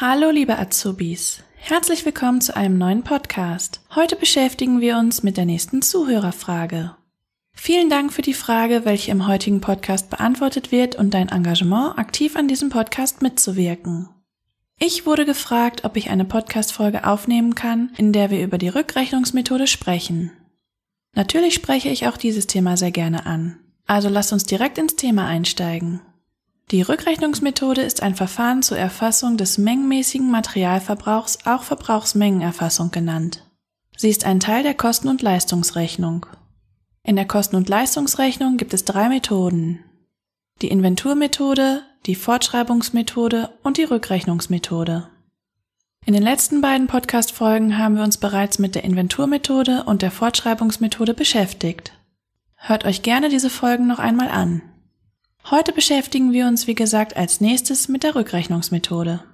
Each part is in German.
Hallo liebe Azubis, herzlich willkommen zu einem neuen Podcast. Heute beschäftigen wir uns mit der nächsten Zuhörerfrage. Vielen Dank für die Frage, welche im heutigen Podcast beantwortet wird und dein Engagement, aktiv an diesem Podcast mitzuwirken. Ich wurde gefragt, ob ich eine Podcast-Folge aufnehmen kann, in der wir über die Rückrechnungsmethode sprechen. Natürlich spreche ich auch dieses Thema sehr gerne an. Also lass uns direkt ins Thema einsteigen. Die Rückrechnungsmethode ist ein Verfahren zur Erfassung des mengenmäßigen Materialverbrauchs, auch Verbrauchsmengenerfassung genannt. Sie ist ein Teil der Kosten- und Leistungsrechnung. In der Kosten- und Leistungsrechnung gibt es drei Methoden. Die Inventurmethode, die Fortschreibungsmethode und die Rückrechnungsmethode. In den letzten beiden Podcast-Folgen haben wir uns bereits mit der Inventurmethode und der Fortschreibungsmethode beschäftigt. Hört euch gerne diese Folgen noch einmal an. Heute beschäftigen wir uns, wie gesagt, als nächstes mit der Rückrechnungsmethode.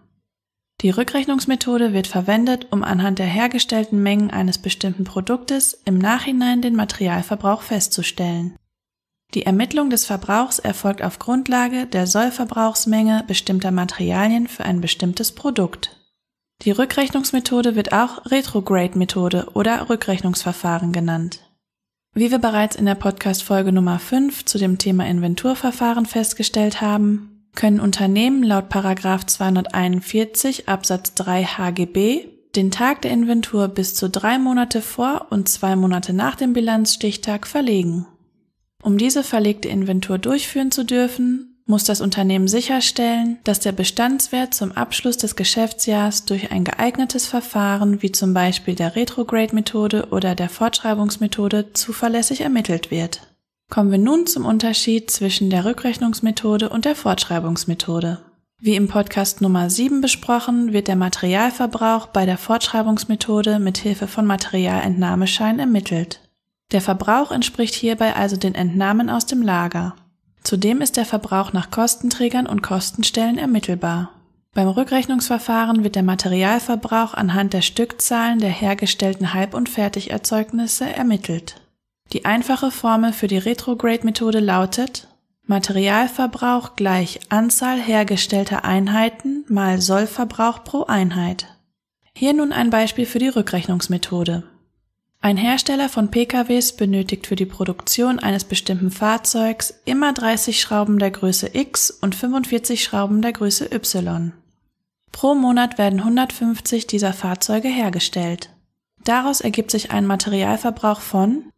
Die Rückrechnungsmethode wird verwendet, um anhand der hergestellten Mengen eines bestimmten Produktes im Nachhinein den Materialverbrauch festzustellen. Die Ermittlung des Verbrauchs erfolgt auf Grundlage der Sollverbrauchsmenge bestimmter Materialien für ein bestimmtes Produkt. Die Rückrechnungsmethode wird auch Retrograde-Methode oder Rückrechnungsverfahren genannt. Wie wir bereits in der Podcast-Folge Nummer 5 zu dem Thema Inventurverfahren festgestellt haben, können Unternehmen laut 241 Absatz 3 HGB den Tag der Inventur bis zu drei Monate vor und zwei Monate nach dem Bilanzstichtag verlegen. Um diese verlegte Inventur durchführen zu dürfen, muss das Unternehmen sicherstellen, dass der Bestandswert zum Abschluss des Geschäftsjahrs durch ein geeignetes Verfahren wie zum Beispiel der Retrograde-Methode oder der Fortschreibungsmethode zuverlässig ermittelt wird. Kommen wir nun zum Unterschied zwischen der Rückrechnungsmethode und der Fortschreibungsmethode. Wie im Podcast Nummer 7 besprochen, wird der Materialverbrauch bei der Fortschreibungsmethode mit Hilfe von Materialentnahmeschein ermittelt. Der Verbrauch entspricht hierbei also den Entnahmen aus dem Lager. Zudem ist der Verbrauch nach Kostenträgern und Kostenstellen ermittelbar. Beim Rückrechnungsverfahren wird der Materialverbrauch anhand der Stückzahlen der hergestellten Halb- und Fertigerzeugnisse ermittelt. Die einfache Formel für die Retrograde-Methode lautet Materialverbrauch gleich Anzahl hergestellter Einheiten mal Sollverbrauch pro Einheit. Hier nun ein Beispiel für die Rückrechnungsmethode. Ein Hersteller von PKWs benötigt für die Produktion eines bestimmten Fahrzeugs immer 30 Schrauben der Größe X und 45 Schrauben der Größe Y. Pro Monat werden 150 dieser Fahrzeuge hergestellt. Daraus ergibt sich ein Materialverbrauch von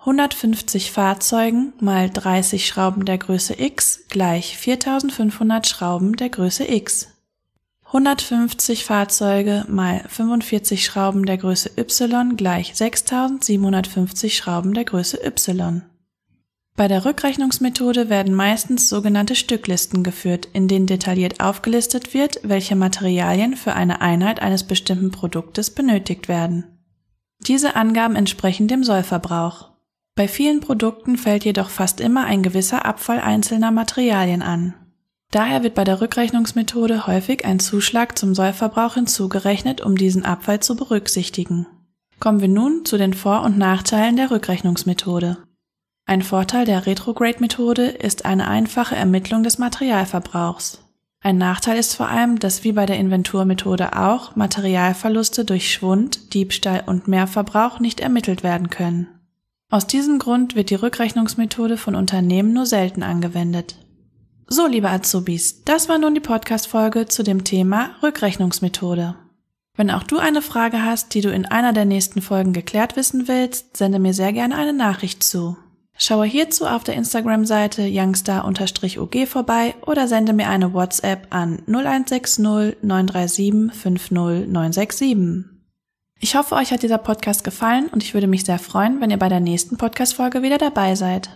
150 Fahrzeugen mal 30 Schrauben der Größe X gleich 4500 Schrauben der Größe X. 150 Fahrzeuge mal 45 Schrauben der Größe Y gleich 6750 Schrauben der Größe Y. Bei der Rückrechnungsmethode werden meistens sogenannte Stücklisten geführt, in denen detailliert aufgelistet wird, welche Materialien für eine Einheit eines bestimmten Produktes benötigt werden. Diese Angaben entsprechen dem Sollverbrauch. Bei vielen Produkten fällt jedoch fast immer ein gewisser Abfall einzelner Materialien an Daher wird bei der Rückrechnungsmethode häufig ein Zuschlag zum Sollverbrauch hinzugerechnet, um diesen Abfall zu berücksichtigen. Kommen wir nun zu den Vor- und Nachteilen der Rückrechnungsmethode. Ein Vorteil der Retrograde-Methode ist eine einfache Ermittlung des Materialverbrauchs. Ein Nachteil ist vor allem, dass wie bei der Inventurmethode auch Materialverluste durch Schwund, Diebstahl und Mehrverbrauch nicht ermittelt werden können. Aus diesem Grund wird die Rückrechnungsmethode von Unternehmen nur selten angewendet. So, liebe Azubis, das war nun die Podcast-Folge zu dem Thema Rückrechnungsmethode. Wenn auch du eine Frage hast, die du in einer der nächsten Folgen geklärt wissen willst, sende mir sehr gerne eine Nachricht zu. Schaue hierzu auf der Instagram-Seite youngstar-og vorbei oder sende mir eine WhatsApp an 0160 937 50967. Ich hoffe, euch hat dieser Podcast gefallen und ich würde mich sehr freuen, wenn ihr bei der nächsten Podcast-Folge wieder dabei seid.